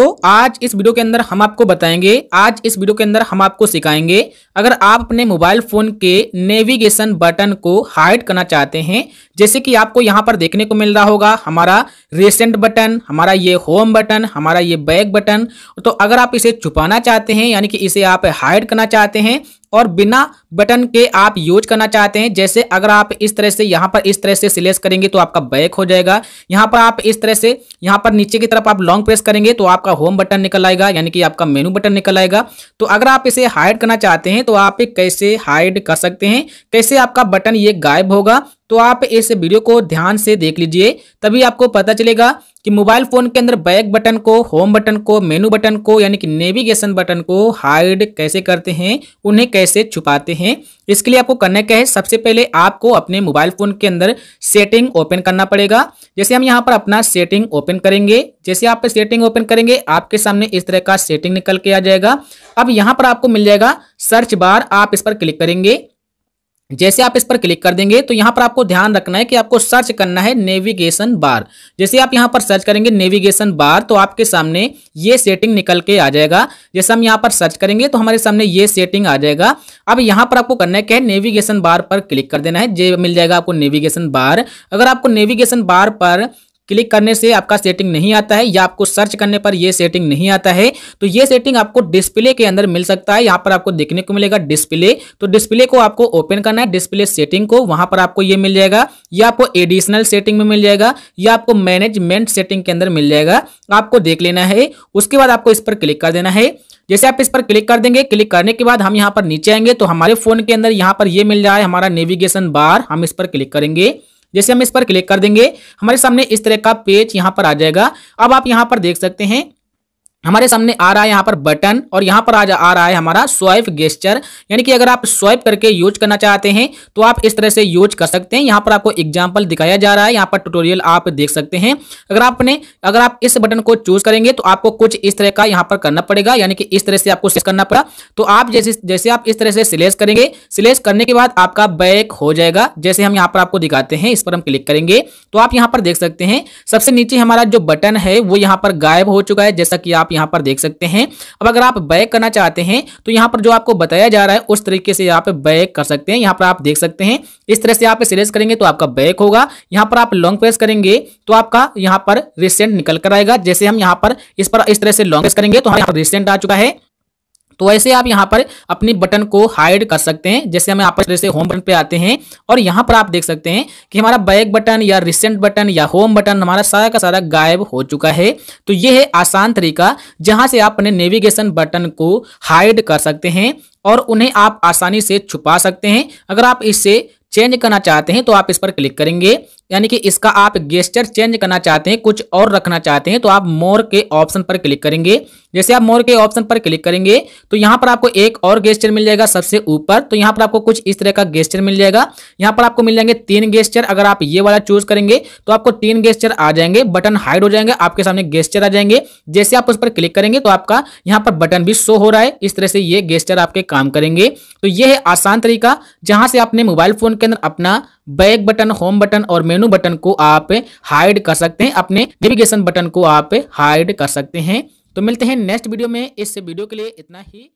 दोस्तों आज इस वीडियो के अंदर हम आपको बताएंगे आज इस वीडियो के अंदर हम आपको सिखाएंगे अगर आप अपने मोबाइल फोन के नेविगेशन बटन को हाइड करना चाहते हैं जैसे कि आपको यहाँ पर देखने को मिल रहा होगा हमारा रिसेंट बटन हमारा ये होम बटन हमारा ये बैक बटन तो अगर आप इसे छुपाना चाहते हैं यानी कि इसे आप हाइड करना चाहते हैं और बिना बटन के आप यूज करना चाहते हैं जैसे अगर आप इस तरह से यहाँ पर इस तरह से सिलेक्ट करेंगे तो आपका बैक हो जाएगा यहाँ पर आप इस तरह से यहाँ पर नीचे की तरफ आप लॉन्ग प्रेस करेंगे तो आपका होम बटन निकल आएगा यानी कि आपका मेनू बटन निकल आएगा तो अगर आप इसे हाइड करना चाहते हैं तो आप कैसे हाइड कर सकते हैं कैसे आपका बटन ये गायब होगा तो आप इस वीडियो को ध्यान से देख लीजिए तभी आपको पता चलेगा कि मोबाइल फ़ोन के अंदर बैक बटन को होम बटन को मेनू बटन को यानी कि नेविगेशन बटन को हाइड कैसे करते हैं उन्हें कैसे छुपाते हैं इसके लिए आपको करना क्या है सबसे पहले आपको अपने मोबाइल फ़ोन के अंदर सेटिंग ओपन करना पड़ेगा जैसे हम यहाँ पर अपना सेटिंग ओपन करेंगे जैसे आप सेटिंग ओपन करेंगे आपके सामने इस तरह का सेटिंग निकल के आ जाएगा अब यहाँ पर आपको मिल जाएगा सर्च बार आप इस पर क्लिक करेंगे जैसे आप इस पर क्लिक कर देंगे तो यहाँ पर आपको ध्यान रखना है कि आपको सर्च करना है नेविगेशन बार जैसे आप यहाँ पर सर्च करेंगे नेविगेशन बार तो आपके सामने ये सेटिंग निकल के आ जाएगा जैसे हम यहाँ पर सर्च करेंगे तो हमारे सामने ये सेटिंग आ जाएगा अब यहाँ पर आपको करना है क्या है नेविगेशन बार पर क्लिक कर देना है जे मिल जाएगा आपको नेविगेशन बार अगर आपको नेविगेशन बार पर क्लिक करने से आपका सेटिंग नहीं आता है या आपको सर्च करने पर यह सेटिंग नहीं आता है तो ये सेटिंग आपको डिस्प्ले के अंदर मिल सकता है यहां पर आपको देखने को मिलेगा डिस्प्ले तो डिस्प्ले को आपको ओपन करना है डिस्प्ले सेटिंग को वहां पर आपको यह मिल जाएगा या आपको एडिशनल सेटिंग में मिल जाएगा या आपको मैनेजमेंट सेटिंग के अंदर मिल जाएगा आपको देख लेना है उसके बाद आपको इस पर क्लिक कर देना है जैसे आप इस पर क्लिक कर देंगे क्लिक करने के बाद हम यहाँ पर नीचे आएंगे तो हमारे फोन के अंदर यहाँ पर ये मिल जाए हमारा नेविगेशन बार हम इस पर क्लिक करेंगे जैसे हम इस पर क्लिक कर देंगे हमारे सामने इस तरह का पेज यहाँ पर आ जाएगा अब आप यहाँ पर देख सकते हैं हमारे सामने आ रहा है यहाँ पर बटन और यहाँ पर आ, आ रहा है हमारा स्वाइप गेस्चर यानी कि अगर आप स्वाइप करके यूज करना चाहते हैं तो आप इस तरह से यूज कर सकते हैं यहाँ पर आपको एग्जाम्पल दिखाया जा रहा है यहाँ पर ट्यूटोरियल आप देख सकते हैं अगर आपने अगर आप इस बटन को चूज करेंगे तो आपको कुछ इस तरह का यहाँ पर करना पड़ेगा यानी कि इस तरह से आपको सिलेक्ट करना पड़ा तो आप जैसे जैसे आप इस तरह से सिलेक्ट करेंगे सिलेक्ट करने के बाद आपका बैक हो जाएगा जैसे हम यहाँ पर आपको दिखाते हैं इस पर हम क्लिक करेंगे तो आप यहाँ पर देख सकते हैं सबसे नीचे हमारा जो बटन है वो यहाँ पर गायब हो चुका है जैसा कि आप आप यहाँ पर देख सकते हैं अब अगर आप बैक करना चाहते हैं तो यहाँ पर जो आपको बताया जा रहा है उस तरीके से आप बैक कर सकते हैं यहाँ पर आप देख सकते हैं इस तरह से आप सिलेक्ट करेंगे तो आपका बैक होगा यहाँ पर आप लॉन्ग प्रेस करेंगे तो आपका यहाँ पर रिसेंट निकल कर आएगा जैसे हम यहाँ पर इस पर इस तरह से लॉन्ग प्रेस करेंगे तो हमारे यहाँ पर रिसेंट आ चुका है तो ऐसे आप यहाँ पर अपने बटन को हाइड कर सकते हैं जैसे हम यहाँ पर जैसे होम बटन पे आते हैं और यहाँ पर आप देख सकते हैं कि हमारा बैक बटन या रिसेंट बटन या होम बटन हमारा सारा का सारा गायब हो चुका है तो ये है आसान तरीका जहाँ से आप अपने नेविगेशन बटन को हाइड कर सकते हैं और उन्हें आप आसानी से छुपा सकते हैं अगर आप इससे चेंज करना चाहते हैं तो आप इस पर क्लिक करेंगे यानी कि इसका आप गेस्टर चेंज करना चाहते हैं कुछ और रखना चाहते हैं तो आप मोर के ऑप्शन पर क्लिक करेंगे जैसे आप मोर के ऑप्शन पर क्लिक करेंगे तो यहाँ पर आपको एक और गेस्टर मिल जाएगा सबसे ऊपर तो यहाँ पर आपको कुछ इस तरह का गेस्टर मिल जाएगा यहाँ पर आपको मिल जाएंगे तीन गेस्टर अगर आप ये वाला चूज करेंगे तो आपको तीन गेस्टर आ जाएंगे बटन हाइड हो जाएंगे आपके सामने गेस्टर आ जाएंगे जैसे आप उस पर क्लिक करेंगे तो आपका यहाँ पर बटन भी शो हो रहा है इस तरह से ये गेस्टर आपके काम करेंगे तो ये है आसान तरीका जहां से आपने मोबाइल फोन के अंदर अपना बैक बटन होम बटन और मेनू बटन को आप हाइड कर सकते हैं अपने नेविगेशन बटन को आप हाइड कर सकते हैं तो मिलते हैं नेक्स्ट वीडियो में इस वीडियो के लिए इतना ही